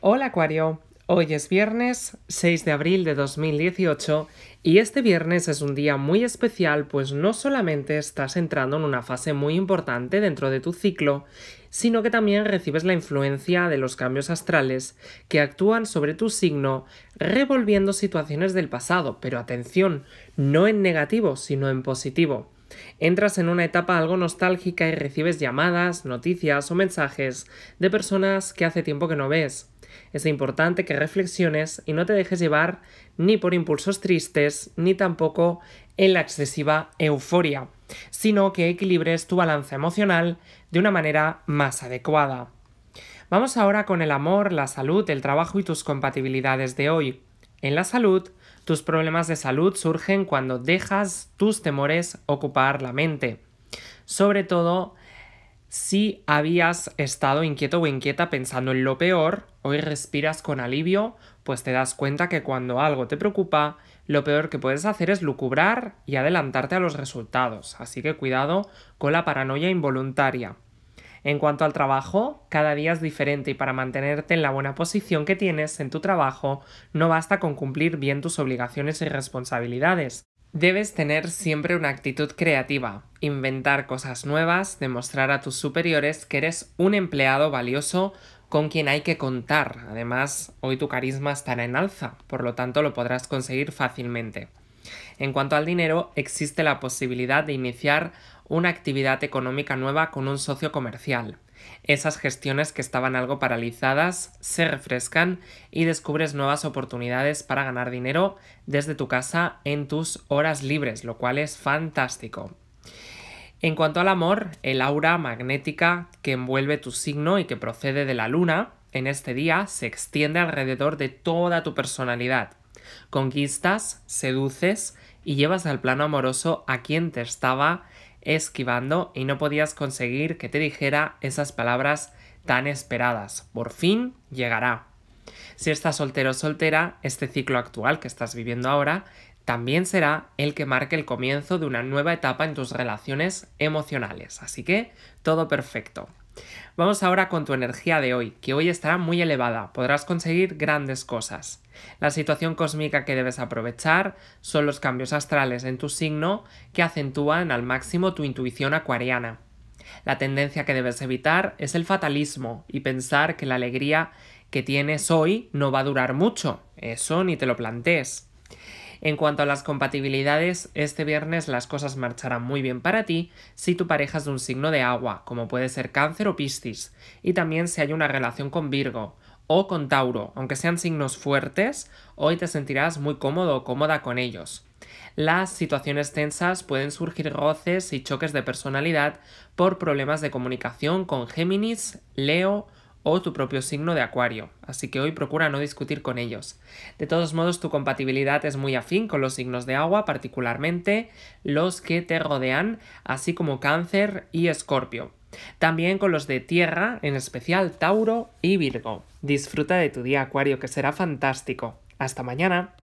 Hola Acuario, hoy es viernes 6 de abril de 2018 y este viernes es un día muy especial pues no solamente estás entrando en una fase muy importante dentro de tu ciclo, sino que también recibes la influencia de los cambios astrales que actúan sobre tu signo revolviendo situaciones del pasado, pero atención, no en negativo, sino en positivo. Entras en una etapa algo nostálgica y recibes llamadas, noticias o mensajes de personas que hace tiempo que no ves. Es importante que reflexiones y no te dejes llevar ni por impulsos tristes ni tampoco en la excesiva euforia, sino que equilibres tu balanza emocional de una manera más adecuada. Vamos ahora con el amor, la salud, el trabajo y tus compatibilidades de hoy. En la salud, tus problemas de salud surgen cuando dejas tus temores ocupar la mente. Sobre todo si habías estado inquieto o inquieta pensando en lo peor, hoy respiras con alivio, pues te das cuenta que cuando algo te preocupa, lo peor que puedes hacer es lucubrar y adelantarte a los resultados. Así que cuidado con la paranoia involuntaria. En cuanto al trabajo, cada día es diferente y para mantenerte en la buena posición que tienes en tu trabajo, no basta con cumplir bien tus obligaciones y responsabilidades. Debes tener siempre una actitud creativa, inventar cosas nuevas, demostrar a tus superiores que eres un empleado valioso con quien hay que contar. Además, hoy tu carisma estará en alza, por lo tanto lo podrás conseguir fácilmente. En cuanto al dinero, existe la posibilidad de iniciar una actividad económica nueva con un socio comercial. Esas gestiones que estaban algo paralizadas se refrescan y descubres nuevas oportunidades para ganar dinero desde tu casa en tus horas libres, lo cual es fantástico. En cuanto al amor, el aura magnética que envuelve tu signo y que procede de la luna, en este día se extiende alrededor de toda tu personalidad. Conquistas, seduces y llevas al plano amoroso a quien te estaba esquivando y no podías conseguir que te dijera esas palabras tan esperadas. Por fin llegará. Si estás soltero o soltera, este ciclo actual que estás viviendo ahora también será el que marque el comienzo de una nueva etapa en tus relaciones emocionales. Así que todo perfecto. Vamos ahora con tu energía de hoy, que hoy estará muy elevada, podrás conseguir grandes cosas. La situación cósmica que debes aprovechar son los cambios astrales en tu signo que acentúan al máximo tu intuición acuariana. La tendencia que debes evitar es el fatalismo y pensar que la alegría que tienes hoy no va a durar mucho, eso ni te lo plantees. En cuanto a las compatibilidades, este viernes las cosas marcharán muy bien para ti si tu pareja es de un signo de agua, como puede ser cáncer o piscis, y también si hay una relación con Virgo o con Tauro, aunque sean signos fuertes, hoy te sentirás muy cómodo o cómoda con ellos. Las situaciones tensas pueden surgir roces y choques de personalidad por problemas de comunicación con Géminis, Leo o tu propio signo de Acuario, así que hoy procura no discutir con ellos. De todos modos, tu compatibilidad es muy afín con los signos de agua, particularmente los que te rodean, así como Cáncer y Escorpio. También con los de tierra, en especial Tauro y Virgo. Disfruta de tu día Acuario, que será fantástico. Hasta mañana.